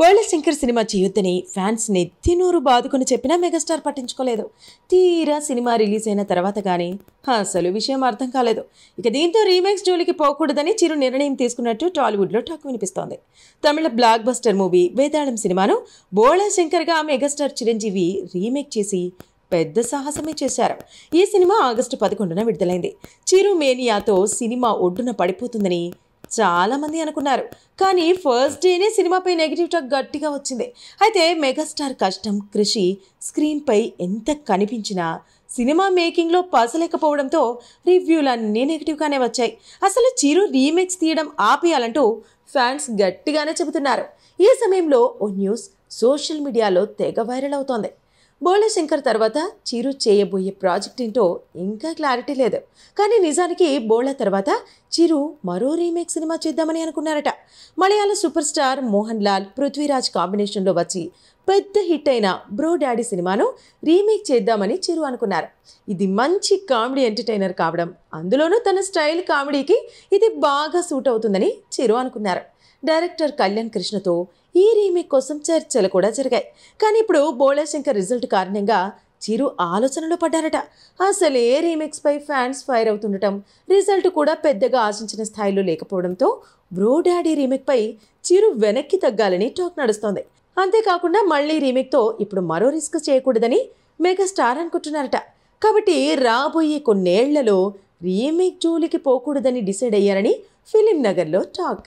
బోళశంకర్ cinema చేయొద్దని fans నెత్తినూరు బాదుకుని చెప్పినా megastar పట్టించుకోలేదు తీరా సినిమా రిలీజ్ అయిన తర్వాత కానీ అసలు విషయం అర్థం కాలేదు ఇక దీంతో రీమేక్స్ జోలికి పోకూడదని చిరు నిర్ణయం తీసుకున్నట్టు టాలీవుడ్లో టాక్ వినిపిస్తోంది తమిళ బ్లాక్ బస్టర్ మూవీ వేదాళం సినిమాను బోళాశంకర్గా మెగాస్టార్ చిరంజీవి రీమేక్ చేసి పెద్ద సాహసమే చేశారు ఈ సినిమా ఆగస్టు పదకొండున విడుదలైంది చిరు మేనియాతో సినిమా ఒడ్డున పడిపోతుందని చాలామంది అనుకున్నారు కానీ ఫస్ట్ డేనే సినిమాపై నెగిటివ్ టాక్ గట్టిగా వచ్చింది అయితే మెగాస్టార్ కష్టం కృషి స్క్రీన్పై ఎంత కనిపించినా సినిమా మేకింగ్లో పసలేకపోవడంతో రివ్యూలన్నీ నెగిటివ్గానే వచ్చాయి అసలు చిరు రీమేక్స్ తీయడం ఆపేయాలంటూ ఫ్యాన్స్ గట్టిగానే చెబుతున్నారు ఈ సమయంలో ఓ న్యూస్ సోషల్ మీడియాలో తెగ వైరల్ అవుతోంది బోళశంకర్ తర్వాత చిరు చేయబోయే ప్రాజెక్ట్ ఏంటో ఇంకా క్లారిటీ లేదు కానీ నిజానికి బోళ తర్వాత చిరు మరో రీమేక్ సినిమా చేద్దామని అనుకున్నారట మలయాళ సూపర్ స్టార్ మోహన్ లాల్ పృథ్వీరాజ్ కాంబినేషన్లో వచ్చి పెద్ద హిట్ అయిన బ్రో డాడీ సినిమాను రీమేక్ చేద్దామని చిరు అనుకున్నారు ఇది మంచి కామెడీ ఎంటర్టైనర్ కావడం అందులోనూ తన స్టైల్ కామెడీకి ఇది బాగా సూట్ అవుతుందని చిరు అనుకున్నారు డైరెక్టర్ కళ్యాణ్ కృష్ణతో ఈ రీమేక్ కోసం చర్చలు కూడా జరిగాయి కానీ ఇప్పుడు బోళాశంకర్ రిజల్ట్ కారణంగా చిరు ఆలోచనలో పడ్డారట అసలు ఏ రీమేక్స్పై ఫ్యాన్స్ ఫైర్ అవుతుండటం రిజల్ట్ కూడా పెద్దగా ఆశించిన స్థాయిలో లేకపోవడంతో బ్రో డాడీ రీమేక్పై చిరు వెనక్కి తగ్గాలని టాక్ నడుస్తోంది అంతేకాకుండా మళ్ళీ రీమేక్తో ఇప్పుడు మరో రిస్క్ చేయకూడదని మెగాస్టార్ అనుకుంటున్నారట కాబట్టి రాబోయే కొన్నేళ్లలో రీమేక్ జోలికి పోకూడదని డిసైడ్ అయ్యారని ఫిలిం నగర్లో టాక్